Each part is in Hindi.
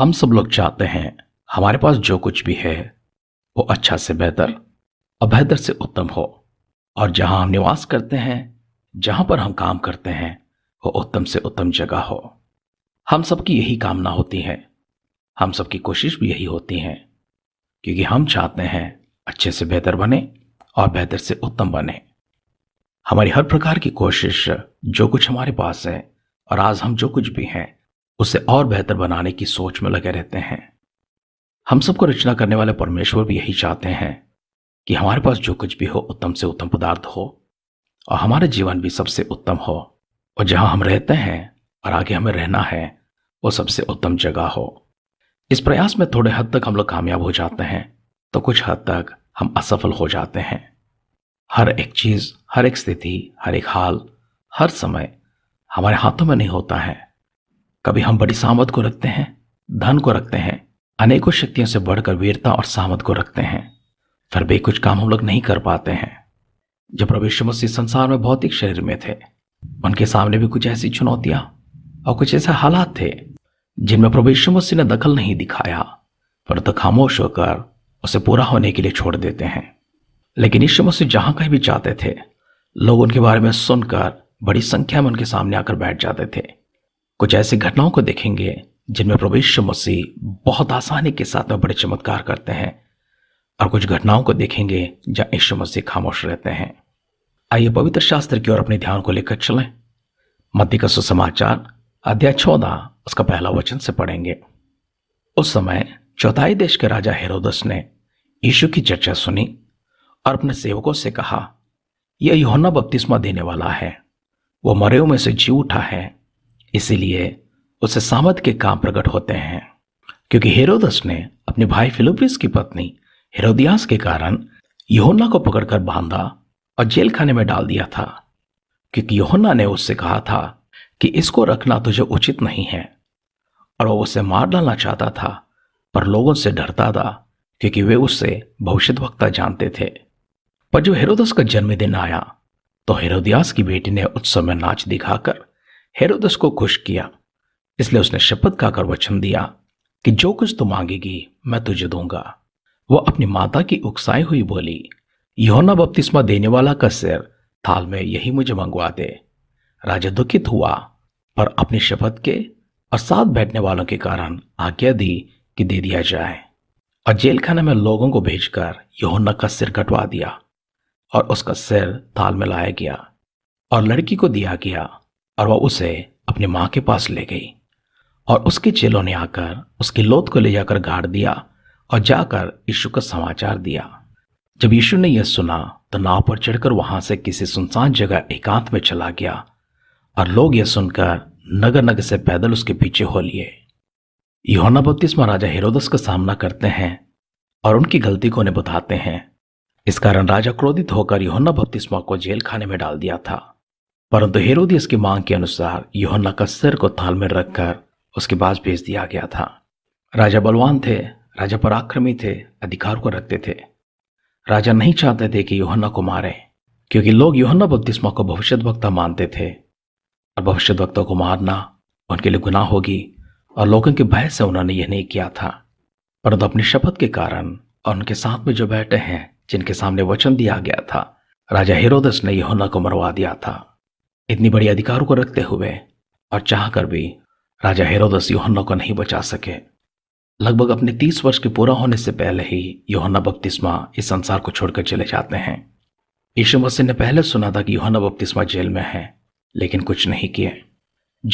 हम सब लोग चाहते हैं हमारे पास जो कुछ भी है वो अच्छा से बेहतर और बेहतर से उत्तम हो और जहां हम निवास करते हैं जहां पर हम काम करते हैं वो उत्तम से उत्तम जगह हो हम सबकी यही कामना होती है हम सबकी कोशिश भी यही होती है क्योंकि हम चाहते हैं अच्छे से बेहतर बने और बेहतर से उत्तम बने हमारी हर प्रकार की कोशिश जो कुछ हमारे पास है और आज हम जो कुछ भी हैं उसे और बेहतर बनाने की सोच में लगे रहते हैं हम सबको रचना करने वाले परमेश्वर भी यही चाहते हैं कि हमारे पास जो कुछ भी हो उत्तम से उत्तम पदार्थ हो और हमारे जीवन भी सबसे उत्तम हो और जहां हम रहते हैं और आगे हमें रहना है वो सबसे उत्तम जगह हो इस प्रयास में थोड़े हद तक हम लोग कामयाब हो जाते हैं तो कुछ हद तक हम असफल हो जाते हैं हर एक चीज़ हर एक स्थिति हर एक हाल हर समय हमारे हाथों में नहीं होता है कभी हम बड़ी सामत को रखते हैं धन को रखते हैं अनेकों शक्तियों से बढ़कर वीरता और सामत को रखते हैं फिर भी कुछ काम हम लोग नहीं कर पाते हैं जब प्रवेश मसीह संसार में भौतिक शरीर में थे उनके सामने भी कुछ ऐसी चुनौतियां और कुछ ऐसे हालात थे जिनमें प्रवेश मसीह ने दखल नहीं दिखाया पर तो खामोश होकर उसे पूरा होने के लिए छोड़ देते हैं लेकिन यीशु मसीह जहां कहीं भी जाते थे लोग उनके बारे में सुनकर बड़ी संख्या में उनके सामने आकर बैठ जाते थे कुछ ऐसी घटनाओं को देखेंगे जिनमें प्रभु यीशु मसीह बहुत आसानी के साथ में बड़े चमत्कार करते हैं और कुछ घटनाओं को देखेंगे जहां ईश्व मसीह खामोश रहते हैं आइए पवित्र शास्त्र की ओर अपने ध्यान को लेकर चलें मध्य का सुसमाचार अध्याय चौदह उसका पहला वचन से पढ़ेंगे उस समय चौथाई देश के राजा हेरोदस ने यीशु की चर्चा सुनी और अपने सेवकों से कहा यह योहना बपतिस्मा देने वाला है वो मरे में से जी उठा है इसीलिए उसे सामत के काम प्रकट होते हैं क्योंकि हेरोदस ने अपने भाई फिलोपिस की पत्नी हेरोदियास के कारण योहन्ना को पकड़कर बांधा और जेल खाने में डाल दिया था क्योंकि योहन्ना ने उससे कहा था कि इसको रखना तुझे उचित नहीं है और वो उसे मार डालना चाहता था पर लोगों से डरता था क्योंकि वे उससे भविष्य वक्ता जानते थे पर जब हेरोदस का जन्मदिन आया तो हेरोदियास की बेटी ने उत्सव में नाच दिखाकर हेरोदस को खुश किया इसलिए उसने शपथ खाकर वचन दिया कि जो कुछ तू मांगेगी मैं तुझे दूंगा वह अपनी माता की उकसाई हुई बोली योना बपतिस्मा देने वाला का सिर थाल में यही मुझे मंगवा दे राजा दुखित हुआ पर अपनी शपथ के और साथ बैठने वालों के कारण आज्ञा दी कि दे दिया जाए और जेलखाने में लोगों को भेजकर योना का सिर कटवा दिया और उसका सिर थाल में लाया गया और लड़की को दिया गया और वह उसे अपनी माँ के पास ले गई और उसके चेलों ने आकर उसकी लोत को ले जाकर गाड़ दिया और जाकर यीशु का समाचार दिया जब यीशु ने यह सुना तो नाव पर चढ़कर वहां से किसी सुनसान जगह एकांत में चला गया और लोग यह सुनकर नगर नगर से पैदल उसके पीछे हो लिए योना बत्तीस राजा हिरोदस का सामना करते हैं और उनकी गलती को उन्हें बताते हैं इस कारण राजा क्रोधित होकर योना बत्तीस को जेल खाने में डाल दिया था परंतु हेरोदियस की मांग के अनुसार योहन्ना का सिर को थाल में रखकर उसके पास भेज दिया गया था राजा बलवान थे राजा पराक्रमी थे अधिकार को रखते थे राजा नहीं चाहते थे कि योहन्ना को मारें क्योंकि लोग योहन्ना बुद्धिस्मा को भविष्य वक्ता मानते थे और भविष्य वक्ता को मारना उनके लिए गुनाह होगी और लोगों के भय से उन्होंने यह नहीं किया था परंतु अपनी शपथ के कारण और उनके साथ में जो बैठे हैं जिनके सामने वचन दिया गया था राजा हिरोदस ने योहना को मरवा दिया था इतनी बड़ी अधिकारों को रखते हुए और चाह कर भी राजा हेरोदस योहन्ना को नहीं बचा सके लगभग अपने तीस वर्ष के पूरा होने से पहले ही योहन्ना बपतिस्मा इस संसार को छोड़कर चले जाते हैं ईशु मसीह ने पहले सुना था कि योहन्ना बपतिस्मा जेल में है लेकिन कुछ नहीं किए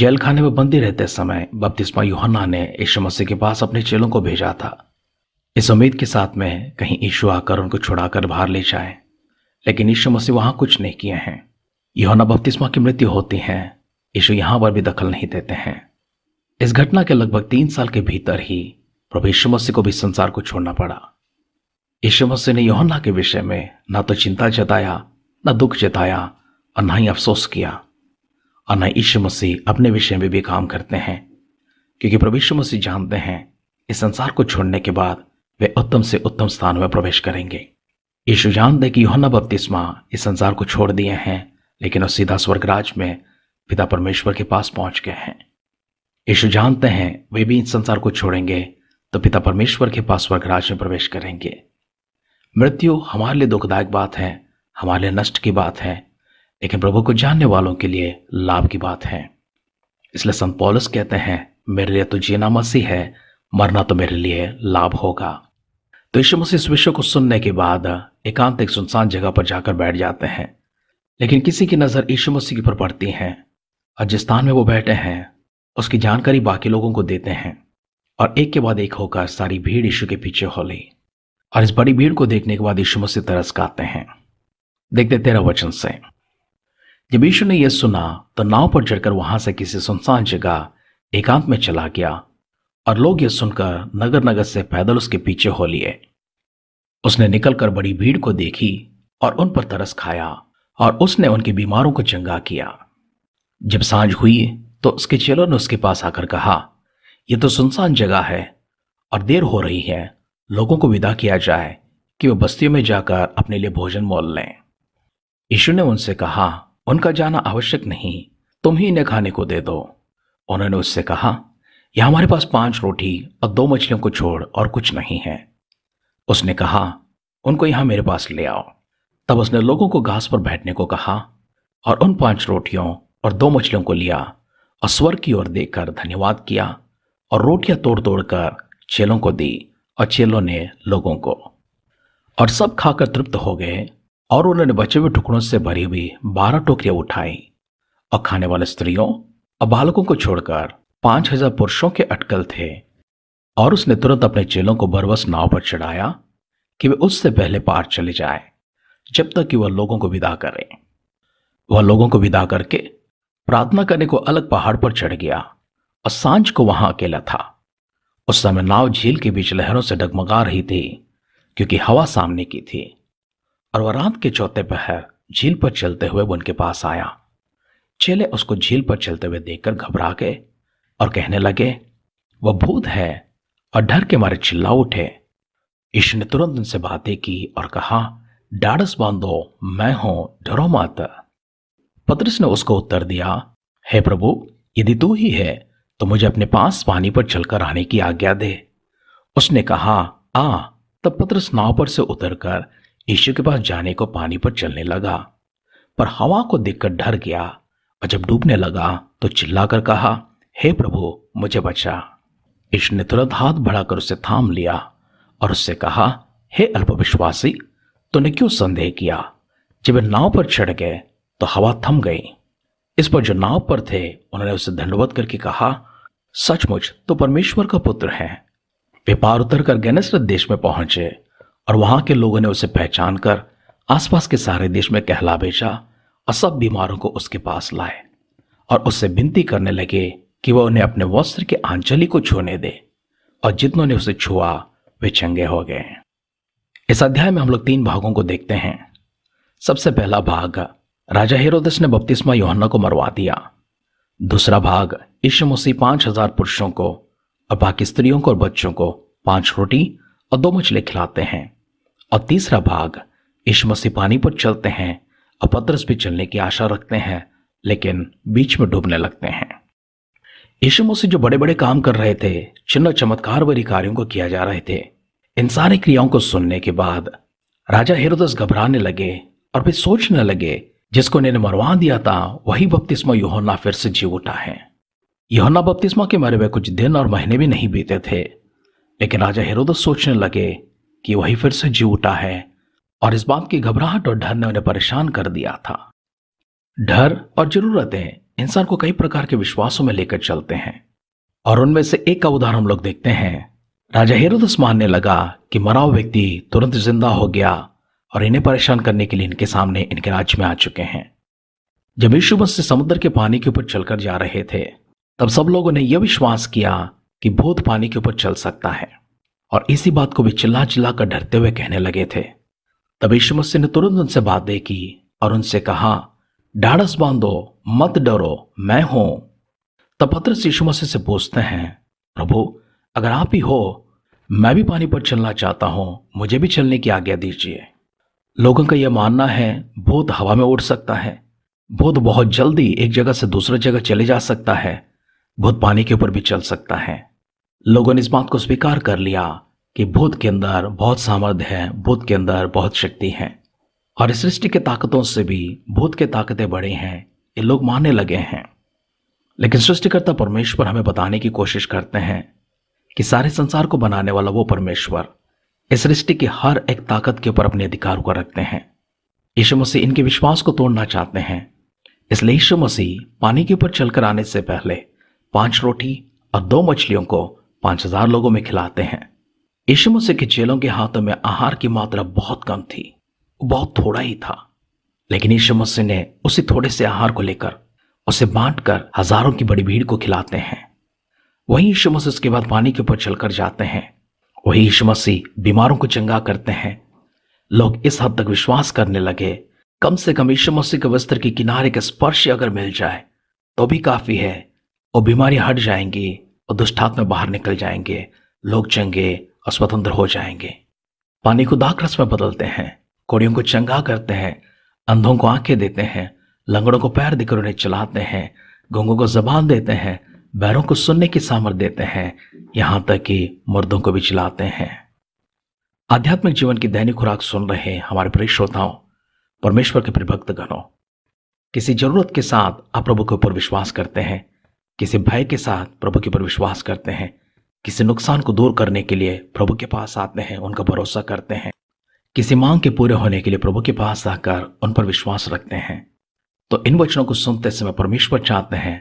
जेल खाने में बंदी रहते समय बपतिस्मा योहन्ना ने यशु मसीह के पास अपने चेलों को भेजा था इस उम्मीद के साथ में कहीं यीशु आकर उनको छुड़ाकर बाहर ले जाए लेकिन यीशु मसीह वहां कुछ नहीं किए हैं योना बपतिस्मा की मृत्यु होती है यीशु यहां पर भी दखल नहीं देते हैं इस घटना के लगभग तीन साल के भीतर ही प्रभु यीशु मसीह को भी संसार को छोड़ना पड़ा यीशु मसीह ने योहन्ना के विषय में ना तो चिंता जताया ना दुख जताया और ना ही अफसोस किया और ना यीशु मसीह अपने विषय में भी काम करते हैं क्योंकि प्रभु यीशु मसीह जानते हैं इस संसार को छोड़ने के बाद वे उत्तम से उत्तम स्थान में प्रवेश करेंगे यीशु जानते कि योहन्ना बपतिस्मा इस संसार को छोड़ दिए हैं लेकिन वह सीधा स्वर्गराज में पिता परमेश्वर के पास पहुंच गए हैं यशु जानते हैं वे भी इस संसार को छोड़ेंगे तो पिता परमेश्वर के पास स्वर्गराज में प्रवेश करेंगे मृत्यु हमारे लिए दुखदायक बात है हमारे लिए नष्ट की बात है लेकिन प्रभु को जानने वालों के लिए लाभ की बात है इसलिए संत पॉलस कहते हैं मेरे लिए तो जीना मसीह है मरना तो मेरे लिए लाभ होगा तो यीशु मसीह इस विषय को सुनने के बाद एकांत एक सुनसान जगह पर जाकर बैठ जाते हैं लेकिन किसी की नज़र यीशु मसीह पर पड़ती है और जिस स्थान में वो बैठे हैं उसकी जानकारी बाकी लोगों को देते हैं और एक के बाद एक होकर सारी भीड़ यीशु के पीछे हो ली और इस बड़ी भीड़ को देखने के बाद यीशु मसीह तरस खाते हैं देखते तेरह वचन से जब यीशु ने यह सुना तो नाव पर चढ़कर वहां से किसी सुनसान जगह एकांत में चला गया और लोग यह सुनकर नगर नगर से पैदल उसके पीछे हो लिए उसने निकलकर बड़ी भीड़ को देखी और उन पर तरस खाया और उसने उनके बीमारों को चंगा किया जब सांझ हुई तो उसके चेलों ने उसके पास आकर कहा यह तो सुनसान जगह है और देर हो रही है लोगों को विदा किया जाए कि वे बस्तियों में जाकर अपने लिए भोजन मोल लें यीशु ने उनसे कहा उनका जाना आवश्यक नहीं तुम ही इन्हें खाने को दे दो उन्होंने उससे कहा यह हमारे पास पांच रोटी और दो मछलियों को छोड़ और कुछ नहीं है उसने कहा उनको यहां मेरे पास ले आओ तब उसने लोगों को घास पर बैठने को कहा और उन पांच रोटियों और दो मछलियों को लिया और स्वर की ओर देखकर धन्यवाद किया और रोटियां तोड़ तोड़ कर चेलों को दी और चेलों ने लोगों को और सब खाकर तृप्त हो गए और उन्होंने बचे हुए टुकड़ों से भरी हुई बारह टोकरियां उठाई और खाने वाले स्त्रियों और बालकों को छोड़कर पांच हजार पुरुषों के अटकल थे और उसने तुरंत अपने चेलों को बरवस नाव पर चढ़ाया कि वे उससे पहले पार चले जाए जब तक कि वह लोगों को विदा करें वह लोगों को विदा करके प्रार्थना करने को अलग पहाड़ पर चढ़ गया और सांझ को वहां अकेला था उस समय नाव झील के बीच लहरों से डगमगा रही थी क्योंकि हवा सामने की थी और वह रात के चौथे पहर झील पर चलते हुए उनके पास आया चेले उसको झील पर चलते हुए देखकर घबरा गए और कहने लगे वह भूत है और डर के मारे चिल्ला उठे ईश्वर ने तुरंत उनसे बातें की और कहा डाडस बांधो मैं हूं डरो मत पत्रस ने उसको उत्तर दिया हे प्रभु यदि तू ही है तो मुझे अपने पास पानी पर चलकर आने की आज्ञा दे उसने कहा आ तब पत्रस नाव पर से उतरकर यीशु के पास जाने को पानी पर चलने लगा पर हवा को देखकर डर गया और जब डूबने लगा तो चिल्लाकर कहा हे प्रभु मुझे बचा यीशु ने तुरंत हाथ बढ़ाकर उसे थाम लिया और उससे कहा हे अल्पविश्वासी तूने क्यों संदेह किया जब नाव पर चढ़ गए तो हवा थम गई इस पर जो नाव पर थे उन्होंने उसे दंडवत करके कहा सचमुच तो परमेश्वर का पुत्र है वे पार उतर कर गैनेसरत देश में पहुंचे और वहां के लोगों ने उसे पहचान कर आसपास के सारे देश में कहला भेजा और सब बीमारों को उसके पास लाए और उससे विनती करने लगे कि वह उन्हें अपने वस्त्र के आंचली को छूने दे और जितनों ने उसे छुआ वे चंगे हो गए इस अध्याय में हम लोग तीन भागों को देखते हैं सबसे पहला भाग राजा हेरोदस ने बपतिस्मा योहन्ना को मरवा दिया दूसरा भाग ईशु मसीह पांच हजार पुरुषों को और बाकी स्त्रियों को और बच्चों को पांच रोटी और दो मछली खिलाते हैं और तीसरा भाग ईशु मसीह पानी पर चलते हैं और पदरस भी चलने की आशा रखते हैं लेकिन बीच में डूबने लगते हैं यीशु मसीह जो बड़े बड़े काम कर रहे थे चिन्ह चमत्कार वरी कार्यों को किया जा रहे थे इन सारी क्रियाओं को सुनने के बाद राजा हेरोदस घबराने लगे और फिर सोचने लगे जिसको इन्हें मरवा दिया था वही बपतिस्मा योहना फिर से जी उठा है योहना बपतिस्मा के मरे हुए कुछ दिन और महीने भी नहीं बीते थे लेकिन राजा हेरोदस सोचने लगे कि वही फिर से जी उठा है और इस बात की घबराहट और डर ने उन्हें परेशान कर दिया था डर और जरूरतें इंसान को कई प्रकार के विश्वासों में लेकर चलते हैं और उनमें से एक का उदाहरण हम लोग देखते हैं राजा हेरुदस मानने लगा कि मरा हुआ व्यक्ति तुरंत जिंदा हो गया और इन्हें परेशान करने के लिए इनके सामने इनके राज्य में आ चुके हैं जब यीशु मसीह समुद्र के पानी के ऊपर चलकर जा रहे थे तब सब लोगों ने यह विश्वास किया कि भूत पानी के ऊपर चल सकता है और इसी बात को भी चिल्ला चिल्ला कर डरते हुए कहने लगे थे तब यीशु मसीह ने तुरंत उनसे बात देखी और उनसे कहा ढाढ़स बांधो मत डरो मैं हूं तब पत्र यीशु मसीह से पूछते हैं प्रभु अगर आप ही हो मैं भी पानी पर चलना चाहता हूँ मुझे भी चलने की आज्ञा दीजिए लोगों का यह मानना है भूत हवा में उड़ सकता है भूत बहुत जल्दी एक जगह से दूसरे जगह चले जा सकता है भूत पानी के ऊपर भी चल सकता है लोगों ने इस बात को स्वीकार कर लिया कि भूत के अंदर बहुत सामर्थ्य है भूत के अंदर बहुत शक्ति है और इस सृष्टि के ताकतों से भी भूत के ताकतें बड़े हैं ये लोग मानने लगे हैं लेकिन सृष्टिकर्ता परमेश्वर हमें बताने की कोशिश करते हैं कि सारे संसार को बनाने वाला वो परमेश्वर इस सृष्टि की हर एक ताकत के ऊपर अपने अधिकार को रखते हैं यीशु मसीह इनके विश्वास को तोड़ना चाहते हैं इसलिए यीशु मसीह पानी के ऊपर चलकर आने से पहले पांच रोटी और दो मछलियों को पांच हजार लोगों में खिलाते हैं यीशु मसीह के चेलों के हाथों में आहार की मात्रा बहुत कम थी बहुत थोड़ा ही था लेकिन यीशु मसीह ने उसी थोड़े से आहार को लेकर उसे बांटकर हजारों की बड़ी भीड़ को खिलाते हैं वही यीशु मसीह उसके बाद पानी के ऊपर चलकर जाते हैं वही यीशु मसीह बीमारों को चंगा करते हैं लोग इस हद तक विश्वास करने लगे कम से कम यीशु मसीह के वस्त्र के किनारे का स्पर्श अगर मिल जाए तो भी काफी है और बीमारी हट जाएंगी और दुष्टात्मा बाहर निकल जाएंगे लोग चंगे और स्वतंत्र हो जाएंगे पानी को दाख रस में बदलते हैं कोड़ियों को चंगा करते हैं अंधों को आंखें देते हैं लंगड़ों को पैर देकर उन्हें चलाते हैं गुंगों को जबान देते हैं बैरों को सुनने की सामर्थ देते हैं यहां तक कि मर्दों को भी चिलाते हैं आध्यात्मिक जीवन की दैनिक खुराक सुन रहे हमारे प्रिय श्रोताओं परमेश्वर के प्रभक्त गणों किसी जरूरत के साथ आप प्रभु के ऊपर विश्वास करते हैं किसी भय के साथ प्रभु के ऊपर विश्वास करते हैं किसी नुकसान को दूर करने के लिए प्रभु के पास आते हैं उनका भरोसा करते हैं किसी मांग के पूरे होने के लिए प्रभु के पास आकर उन पर विश्वास रखते हैं तो इन वचनों को सुनते समय परमेश्वर चाहते हैं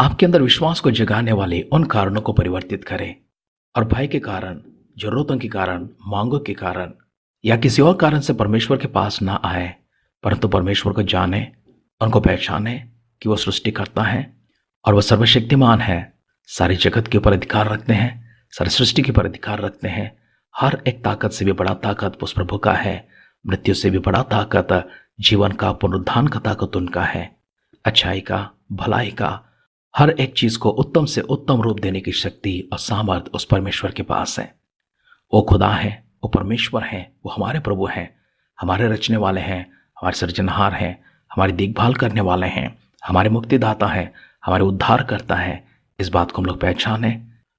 आपके अंदर विश्वास को जगाने वाले उन कारणों को परिवर्तित करें और भय के कारण जरूरतों के कारण मांगों के कारण या किसी और कारण से परमेश्वर के पास ना आए परंतु परमेश्वर को जाने उनको पहचाने कि वह सृष्टि करता है और वह सर्वशक्तिमान है सारी जगत के ऊपर अधिकार रखते हैं सारी सृष्टि के ऊपर अधिकार रखते हैं हर एक ताकत से भी बड़ा ताकत उस प्रभु का है मृत्यु से भी बड़ा ताकत जीवन का पुनरुद्धान का ताकत उनका है अच्छाई का भलाई का हर एक चीज को उत्तम से उत्तम रूप देने की शक्ति और सामर्थ्य उस परमेश्वर के पास है वो खुदा है वो परमेश्वर है वो हमारे प्रभु हैं हमारे रचने वाले हैं हमारे सृजनहार हैं हमारी देखभाल करने वाले हैं हमारे मुक्तिदाता हैं हमारे उद्धार करता है इस बात को हम लोग पहचाने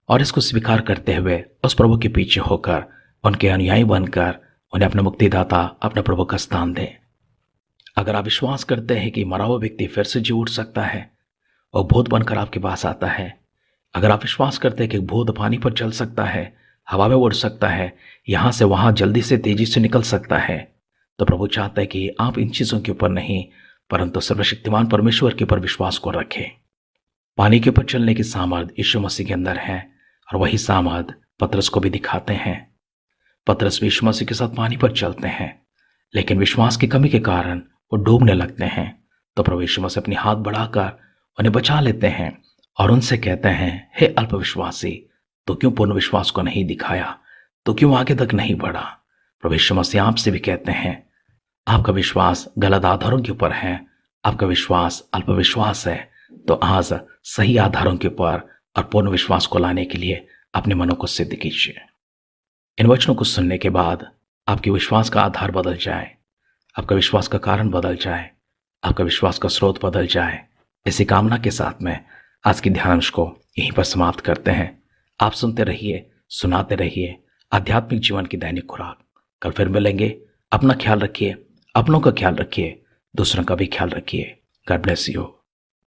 और इसको स्वीकार करते हुए उस प्रभु के पीछे होकर उनके अनुयायी बनकर उन्हें अपना मुक्तिदाता अपने प्रभु का स्थान दें अगर आप विश्वास करते हैं कि मरा हुआ व्यक्ति फिर से जी उठ सकता है और भूत बनकर आपके पास आता है अगर आप विश्वास करते हैं कि भूत पानी पर चल सकता है हवा में उड़ सकता है यहाँ से वहाँ जल्दी से तेजी से निकल सकता है तो प्रभु चाहता है कि आप इन चीज़ों के ऊपर नहीं परंतु सर्वशक्तिमान परमेश्वर के ऊपर विश्वास को रखें पानी के ऊपर चलने की सामर्थ यीशु मसीह के अंदर है और वही सामर्थ पत्रस को भी दिखाते हैं पत्रस भी यीशु मसीह के साथ पानी पर चलते हैं लेकिन विश्वास की कमी के कारण वो डूबने लगते हैं तो प्रभु यीशु मसीह अपने हाथ बढ़ाकर उन्हें बचा लेते हैं और उनसे कहते हैं हे अल्पविश्वासी तो क्यों पूर्ण विश्वास को नहीं दिखाया तो क्यों आगे तक नहीं बढ़ा प्रभु मसीह आपसे भी कहते हैं आपका विश्वास गलत आधारों के ऊपर है आपका विश्वास अल्पविश्वास है तो आज सही आधारों के ऊपर और पूर्ण विश्वास को लाने के लिए अपने मनों को सिद्ध कीजिए इन वचनों को सुनने के बाद आपके विश्वास का आधार बदल जाए आपका विश्वास का कारण बदल जाए आपका विश्वास का स्रोत बदल जाए इसी कामना के साथ में आज के ध्यानांश को यहीं पर समाप्त करते हैं आप सुनते रहिए सुनाते रहिए आध्यात्मिक जीवन की दैनिक खुराक कल फिर मिलेंगे अपना ख्याल रखिए अपनों का ख्याल रखिए दूसरों का भी ख्याल रखिए गॉड ब्लेस यू